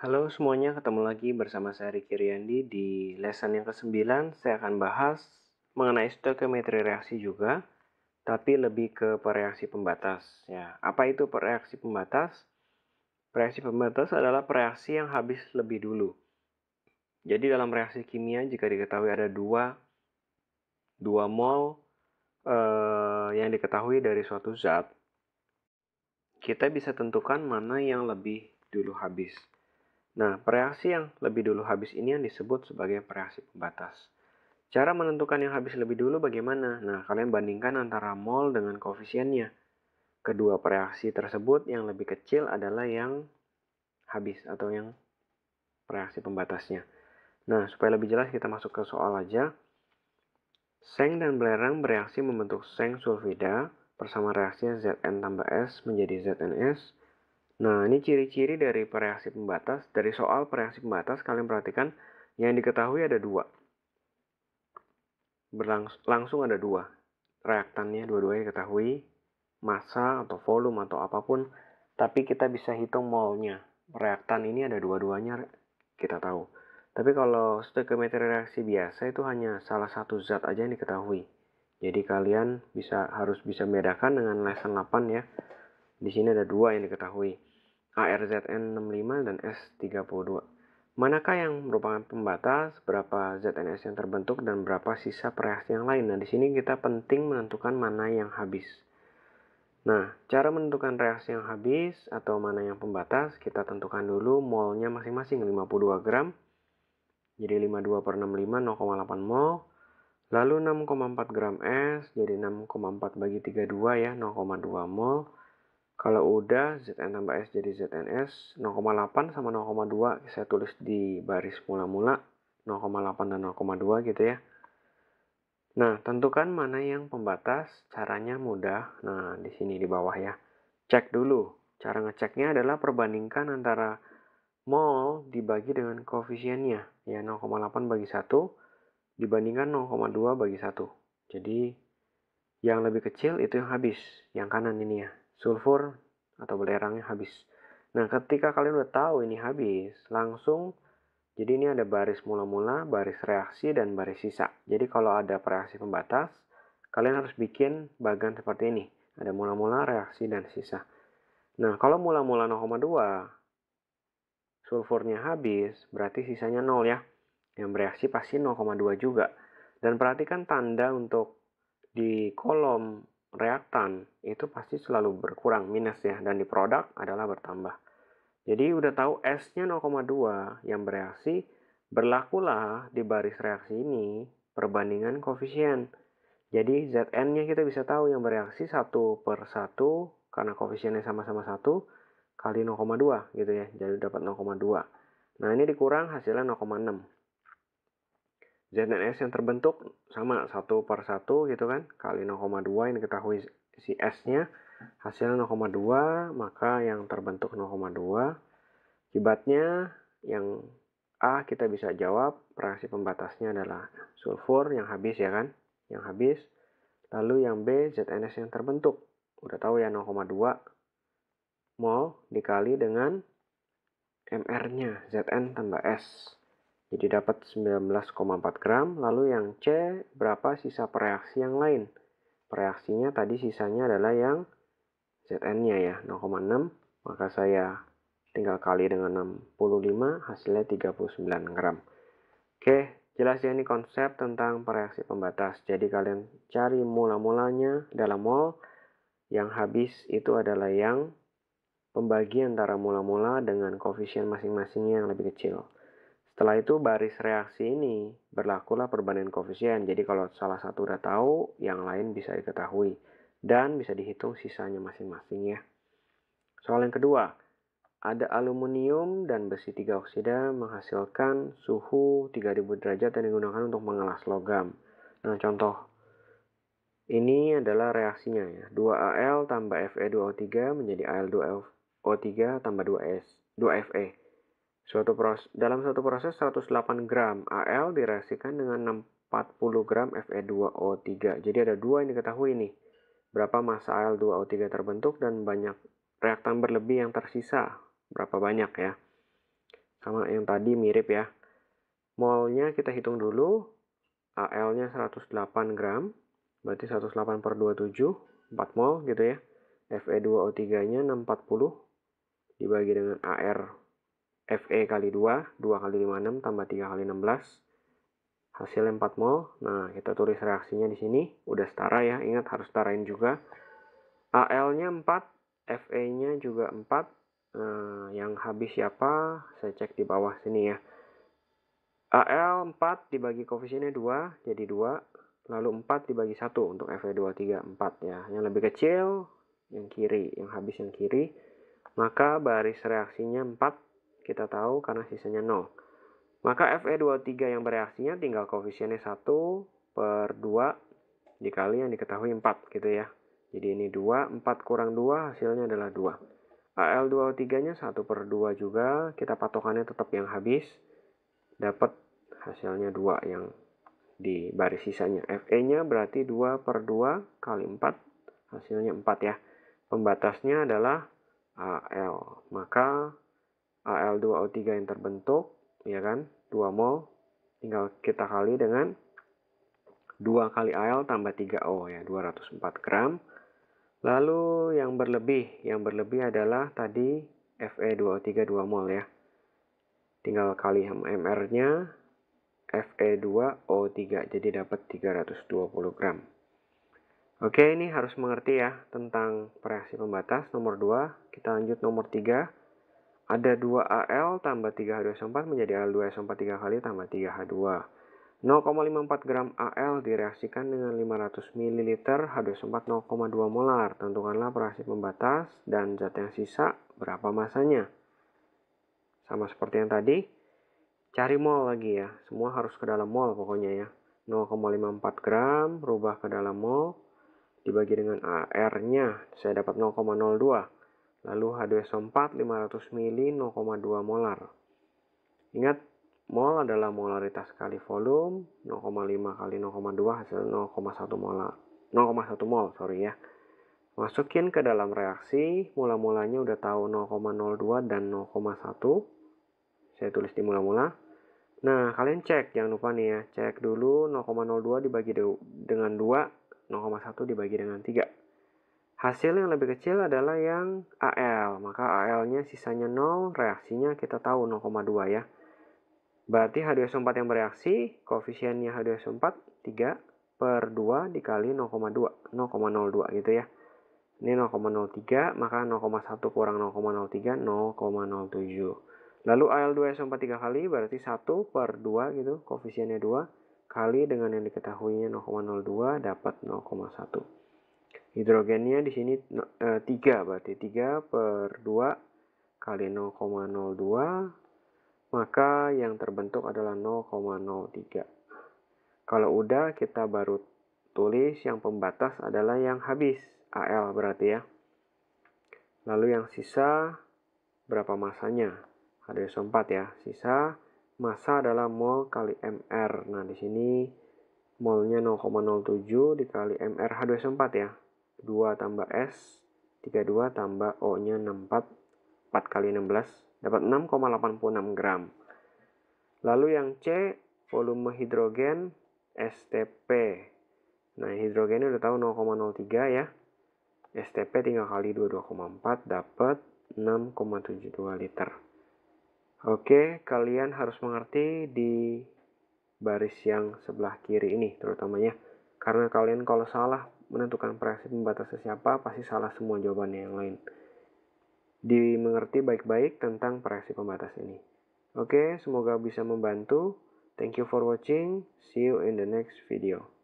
Halo semuanya, ketemu lagi bersama saya Riki Riyandi di lesson yang ke-9 saya akan bahas mengenai stoichiometri reaksi juga tapi lebih ke pereaksi pembatas ya. Apa itu pereaksi pembatas? Pereaksi pembatas adalah pereaksi yang habis lebih dulu. Jadi dalam reaksi kimia jika diketahui ada dua dua mol eh, yang diketahui dari suatu zat, kita bisa tentukan mana yang lebih dulu habis. Nah, preaksi yang lebih dulu habis ini yang disebut sebagai preaksi pembatas. Cara menentukan yang habis lebih dulu bagaimana? Nah, kalian bandingkan antara mol dengan koefisiennya. Kedua preaksi tersebut yang lebih kecil adalah yang habis atau yang preaksi pembatasnya. Nah, supaya lebih jelas kita masuk ke soal aja. Seng dan belerang bereaksi membentuk seng sulfida bersama reaksinya Zn tambah S menjadi ZnS Nah, ini ciri-ciri dari reaksi pembatas. Dari soal reaksi pembatas, kalian perhatikan yang diketahui ada dua. Berlangsung langsung ada dua. Reaktannya dua-duanya diketahui. Massa atau volume atau apapun. Tapi kita bisa hitung molnya. Reaktan ini ada dua-duanya kita tahu. Tapi kalau stoichiometri reaksi biasa itu hanya salah satu zat aja yang diketahui. Jadi kalian bisa harus bisa membedakan dengan lesson 8 ya. Di sini ada dua yang diketahui, ARZN65 dan S32. Manakah yang merupakan pembatas, berapa ZNS yang terbentuk, dan berapa sisa reaksi yang lain? Nah, di sini kita penting menentukan mana yang habis. Nah, cara menentukan reaksi yang habis atau mana yang pembatas, kita tentukan dulu molnya masing-masing 52 gram. Jadi 52 per 65, 0,8 mol. Lalu 6,4 gram S, jadi 6,4 bagi 32 ya, 0,2 mol kalau udah, Zn tambah S jadi ZNS. 0,8 sama 0,2 saya tulis di baris mula-mula. 0,8 dan 0,2 gitu ya. Nah, tentukan mana yang pembatas. Caranya mudah. Nah, di sini di bawah ya. Cek dulu. Cara ngeceknya adalah perbandingkan antara mol dibagi dengan koefisiennya. Ya, 0,8 bagi 1 dibandingkan 0,2 bagi 1. Jadi, yang lebih kecil itu yang habis. Yang kanan ini ya, sulfur atau belerangnya habis. Nah, ketika kalian udah tahu ini habis, langsung jadi ini ada baris mula-mula, baris reaksi, dan baris sisa. Jadi kalau ada reaksi pembatas, kalian harus bikin bagan seperti ini. Ada mula-mula, reaksi, dan sisa. Nah, kalau mula-mula 0,2, sulfurnya habis, berarti sisanya 0 ya. Yang bereaksi pasti 0,2 juga. Dan perhatikan tanda untuk di kolom reaktan itu pasti selalu berkurang minus ya dan di produk adalah bertambah. Jadi udah tahu S-nya 0,2 yang bereaksi berlakulah di baris reaksi ini perbandingan koefisien. Jadi Zn-nya kita bisa tahu yang bereaksi 1 per 1 karena koefisiennya sama-sama 1 kali 0,2 gitu ya. Jadi dapat 0,2. Nah ini dikurang hasilnya 0,6. ZnS yang terbentuk sama satu per satu gitu kan kali 0,2 ini ketahui si S-nya hasilnya 0,2 maka yang terbentuk 0,2 akibatnya yang A kita bisa jawab reaksi pembatasnya adalah sulfur yang habis ya kan yang habis lalu yang B ZNS yang terbentuk udah tahu ya 0,2 mol dikali dengan MR-nya ZN tambah S jadi dapat 19,4 gram. Lalu yang C berapa sisa pereaksi yang lain? Pereaksinya tadi sisanya adalah yang ZN-nya ya 0,6. Maka saya tinggal kali dengan 65 hasilnya 39 gram. Oke, jelas ya ini konsep tentang pereaksi pembatas. Jadi kalian cari mula-mulanya dalam mol yang habis itu adalah yang pembagi antara mula-mula dengan koefisien masing-masingnya yang lebih kecil. Setelah itu baris reaksi ini berlakulah perbandingan koefisien. Jadi kalau salah satu udah tahu, yang lain bisa diketahui dan bisa dihitung sisanya masing-masing ya. Soal yang kedua, ada aluminium dan besi tiga oksida menghasilkan suhu 3000 derajat yang digunakan untuk mengelas logam. Nah, contoh ini adalah reaksinya ya. 2Al tambah Fe2O3 menjadi Al2O3 tambah 2S, 2Fe. Suatu proses, dalam suatu proses 108 gram Al direaksikan dengan 40 gram Fe2O3. Jadi ada dua yang diketahui nih. Berapa massa Al2O3 terbentuk dan banyak reaktan berlebih yang tersisa. Berapa banyak ya. Sama yang tadi mirip ya. Molnya kita hitung dulu. Al-nya 108 gram. Berarti 108 per 27. 4 mol gitu ya. Fe2O3-nya 640 dibagi dengan AR FE kali 2, 2 kali 56 tambah 3 kali 16, hasil 4 mol. Nah, kita tulis reaksinya di sini, udah setara ya, ingat harus setarain juga. AL-nya 4, FE-nya juga 4, nah, yang habis siapa? Saya cek di bawah sini ya. AL 4 dibagi koefisiennya 2, jadi 2, lalu 4 dibagi 1 untuk FE2, 3, 4 ya. Yang lebih kecil, yang kiri, yang habis yang kiri, maka baris reaksinya 4 kita tahu karena sisanya 0. Maka Fe23 yang bereaksinya tinggal koefisiennya 1 per 2 dikali yang diketahui 4 gitu ya. Jadi ini 2, 4 kurang 2 hasilnya adalah 2. al 2 o 3 nya 1 per 2 juga, kita patokannya tetap yang habis. Dapat hasilnya 2 yang di baris sisanya. Fe-nya berarti 2 per 2 kali 4, hasilnya 4 ya. Pembatasnya adalah AL. Maka Al2O3 yang terbentuk, ya kan? 2 mol tinggal kita kali dengan 2 kali Al tambah 3O ya, 204 gram. Lalu yang berlebih, yang berlebih adalah tadi Fe2O3 2 mol ya. Tinggal kali MR-nya Fe2O3 jadi dapat 320 gram. Oke, ini harus mengerti ya tentang reaksi pembatas nomor 2. Kita lanjut nomor 3 ada 2Al tambah 3H2SO4 menjadi Al2SO4 3 kali tambah 3H2. 0,54 gram Al direaksikan dengan 500 ml H2SO4 0,2 molar. Tentukanlah perasi pembatas dan zat yang sisa berapa masanya. Sama seperti yang tadi, cari mol lagi ya. Semua harus ke dalam mol pokoknya ya. 0,54 gram, rubah ke dalam mol, dibagi dengan AR-nya, saya dapat 0,02. Lalu H2SO4 500 ml 0,2 molar. Ingat, mol adalah molaritas kali volume 0,5 kali 0,2 hasil 0,1 molar. 0,1 mol, sorry ya. Masukin ke dalam reaksi, mula-mulanya udah tahu 0,02 dan 0,1. Saya tulis di mula-mula. Nah, kalian cek, jangan lupa nih ya. Cek dulu 0,02 dibagi dengan 2, 0,1 dibagi dengan 3. Hasil yang lebih kecil adalah yang AL, maka AL-nya sisanya 0, reaksinya kita tahu 0,2 ya. Berarti H2SO4 yang bereaksi, koefisiennya H2SO4 3 per 2 dikali 0,2, 0,02 gitu ya. Ini 0,03, maka 0,1 kurang 0,03, 0,07. Lalu AL2SO4 3 kali, berarti 1 per 2 gitu, koefisiennya 2, kali dengan yang diketahuinya 0,02 dapat 0,1 hidrogennya di sini e, eh, 3 berarti 3 per 2 kali 0,02 maka yang terbentuk adalah 0,03 kalau udah kita baru tulis yang pembatas adalah yang habis AL berarti ya lalu yang sisa berapa masanya ada 4 ya sisa masa adalah mol kali MR nah di sini molnya 0,07 dikali MR H2S4 ya 2 tambah S, 32 tambah O-nya 64, 4 kali 16, dapat 6,86 gram. Lalu yang C, volume hidrogen STP. Nah, hidrogennya udah tahu 0,03 ya. STP tinggal kali 22,4 dapat 6,72 liter. Oke, kalian harus mengerti di baris yang sebelah kiri ini terutamanya. Karena kalian kalau salah menentukan prinsip membatasi siapa pasti salah semua jawabannya yang lain. Dimengerti baik-baik tentang prinsip pembatas ini. Oke, semoga bisa membantu. Thank you for watching. See you in the next video.